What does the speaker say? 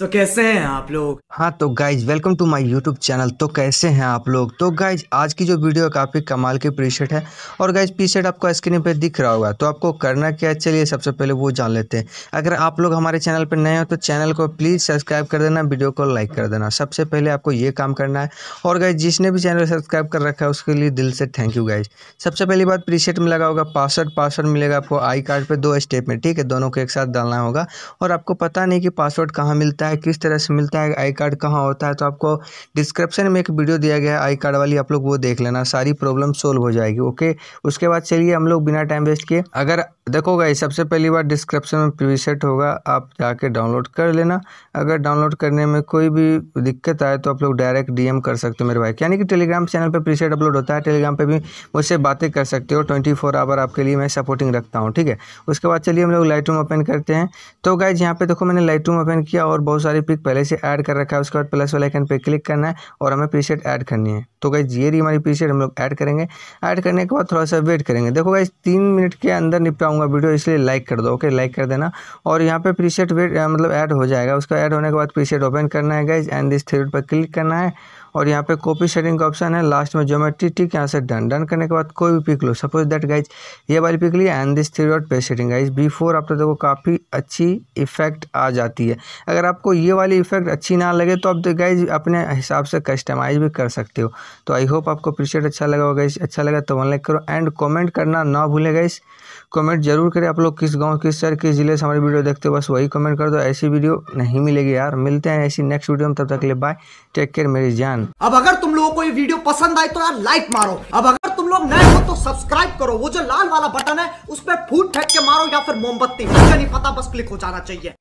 तो कैसे हैं आप लोग हाँ तो guys welcome to my YouTube channel तो कैसे हैं आप लोग तो गाइज आज की जो वीडियो है काफ़ी कमाल की प्रीसेट है और गाइज प्रीसेट आपको स्क्रीन पे दिख रहा होगा तो आपको करना क्या है चलिए सबसे पहले वो जान लेते हैं अगर आप लोग हमारे चैनल पर नए हो तो चैनल को प्लीज़ सब्सक्राइब कर देना वीडियो को लाइक कर देना सबसे पहले आपको ये काम करना है और गाइज जिसने भी चैनल सब्सक्राइब कर रखा है उसके लिए दिल से थैंक यू गाइज सबसे पहली बात प्रीसेट में लगा होगा पासवर्ड पासवर्ड मिलेगा आपको आई कार्ड पर दो स्टेप में ठीक है दोनों को एक साथ डालना होगा और आपको पता नहीं कि पासवर्ड कहाँ मिलता है है किस तरह से मिलता है आई कार्ड कहाँ होता है तो आपको डिस्क्रिप्शन में एक वीडियो दिया गया है आई कार्ड वाली आप लोग वो देख लेना सारी प्रॉब्लम सोल्व हो जाएगी ओके उसके बाद चलिए हम लोग बिना टाइम वेस्ट किए अगर देखो गाई सबसे पहली बार डिस्क्रिप्शन में पी सेट होगा आप जाके डाउनलोड कर लेना अगर डाउनलोड करने में कोई भी दिक्कत आए तो आप लोग डायरेक्ट डीएम कर सकते हो मेरे भाई यानी कि टेलीग्राम चैनल पर प्री अपलोड होता है टेलीग्राम पर भी मुझसे बातें कर सकते हो ट्वेंटी फोर आवर आपके लिए मैं सपोर्टिंग रखता हूँ ठीक है उसके बाद चलिए हम लोग लाइट रूम ओपन करते हैं तो गाइज यहाँ पर देखो मैंने लाइट रूम ओपन किया और बहुत सारी पिक पहले से ऐड कर रखा है उसके बाद प्लस वाले आइकन पर क्लिक करना है और हमें प्रीसेट ऐड करनी है तो गाइज ये रही हमारी सेट हम लोग ऐड करेंगे ऐड करने के बाद थोड़ा सा वेट करेंगे देखो गाइज तीन मिनट के अंदर निपटाऊंगा बनाऊंगा वीडियो इसलिए लाइक कर दो ओके लाइक कर देना और यहाँ पे प्रीसेट वेट मतलब ऐड हो जाएगा उसका ऐड होने के बाद प्रीसेट ओपन करना है गाइज एंड दिस थ्रेड पर क्लिक करना है और यहाँ पे कॉपी सेटिंग का ऑप्शन है लास्ट में ज्योमेट्री टिक यहाँ से डन डन करने के बाद कोई भी पिक लो सपोज दैट गाइज ये वाली पिक लिया एंड दिस थ्री पे सेटिंग गाइज बिफोर आपको देखो काफ़ी अच्छी इफेक्ट आ जाती है अगर आपको ये वाली इफेक्ट अच्छी ना लगे तो आप गाइज तो, अपने हिसाब से कस्टमाइज भी कर सकते हो तो आई होप आपको प्रीसेट अच्छा लगा होगा अच्छा लगा तो वन लाइक करो एंड कॉमेंट करना ना भूलें गाइज कमेंट जरूर करें आप लोग किस गांव किस शहर किस ज़िले से हमारी वीडियो देखते हो बस वही कमेंट कर दो ऐसी वीडियो नहीं मिलेगी यार मिलते हैं ऐसी नेक्स्ट वीडियो में तब तक के लिए बाय टेक केयर मेरी जान अब अगर तुम लोगों को ये वीडियो पसंद आए तो यार लाइक मारो अब अगर तुम लोग नए हो तो सब्सक्राइब करो वो जो लाल वाला बटन है उस पर फूट फेंक के मारो या फिर मोमबत्ती नहीं पता बस क्लिक हो जाना चाहिए